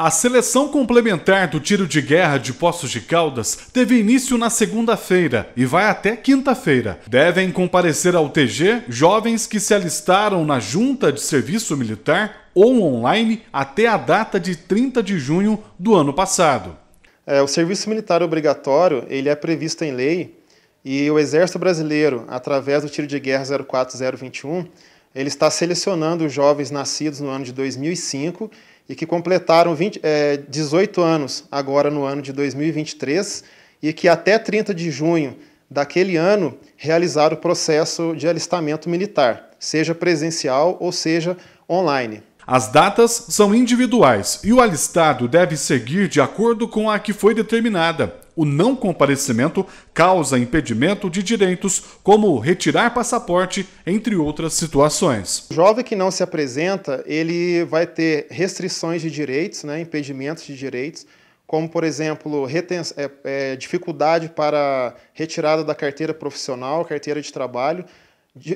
A seleção complementar do tiro de guerra de Poços de Caldas teve início na segunda-feira e vai até quinta-feira. Devem comparecer ao TG jovens que se alistaram na junta de serviço militar ou online até a data de 30 de junho do ano passado. É, o serviço militar obrigatório ele é previsto em lei e o Exército Brasileiro, através do Tiro de Guerra 04021, ele está selecionando jovens nascidos no ano de 2005 e que completaram 20, é, 18 anos agora no ano de 2023 e que até 30 de junho daquele ano realizaram o processo de alistamento militar, seja presencial ou seja online. As datas são individuais e o alistado deve seguir de acordo com a que foi determinada o não comparecimento causa impedimento de direitos, como retirar passaporte, entre outras situações. O jovem que não se apresenta, ele vai ter restrições de direitos, né, impedimentos de direitos, como, por exemplo, reten é, é, dificuldade para retirada da carteira profissional, carteira de trabalho,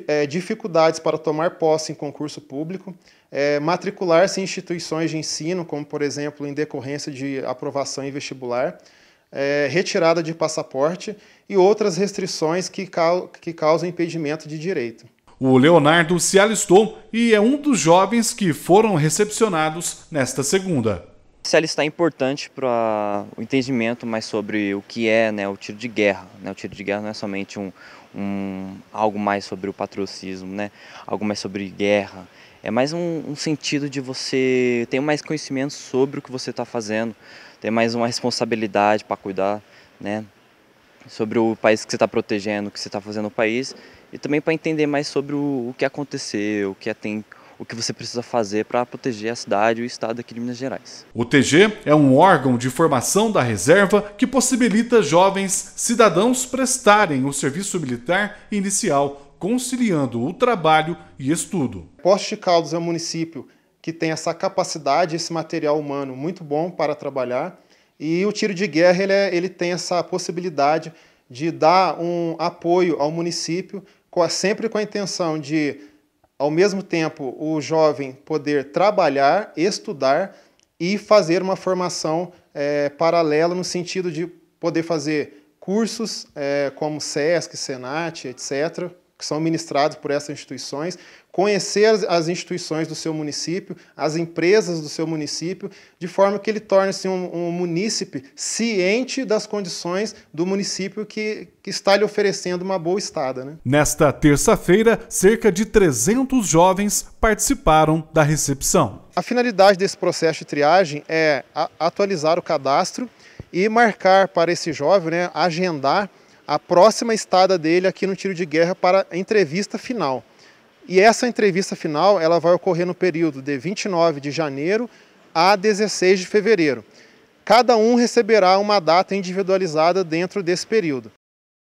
é, dificuldades para tomar posse em concurso público, é, matricular-se em instituições de ensino, como por exemplo em decorrência de aprovação em vestibular, é, retirada de passaporte e outras restrições que, que causam impedimento de direito. O Leonardo se alistou e é um dos jovens que foram recepcionados nesta segunda. Se alistar é importante para o entendimento mais sobre o que é né, o tiro de guerra. Né? O tiro de guerra não é somente um, um, algo mais sobre o patrocínio, né? algo mais sobre guerra. É mais um, um sentido de você ter mais conhecimento sobre o que você está fazendo, ter mais uma responsabilidade para cuidar, né? Sobre o país que você está protegendo, o que você está fazendo no país e também para entender mais sobre o, o que aconteceu, o que é tem o que você precisa fazer para proteger a cidade e o estado aqui de Minas Gerais. O TG é um órgão de formação da reserva que possibilita jovens cidadãos prestarem o serviço militar inicial, conciliando o trabalho e estudo. Poste de Caldas é um município que tem essa capacidade, esse material humano muito bom para trabalhar. E o tiro de guerra ele, é, ele tem essa possibilidade de dar um apoio ao município, sempre com a intenção de, ao mesmo tempo, o jovem poder trabalhar, estudar e fazer uma formação é, paralela no sentido de poder fazer cursos é, como SESC, SENAT, etc., que são ministrados por essas instituições, conhecer as instituições do seu município, as empresas do seu município, de forma que ele torne-se um, um munícipe ciente das condições do município que, que está lhe oferecendo uma boa estada. Né? Nesta terça-feira, cerca de 300 jovens participaram da recepção. A finalidade desse processo de triagem é atualizar o cadastro e marcar para esse jovem, né, agendar a próxima estada dele aqui no tiro de guerra para a entrevista final. E essa entrevista final ela vai ocorrer no período de 29 de janeiro a 16 de fevereiro. Cada um receberá uma data individualizada dentro desse período.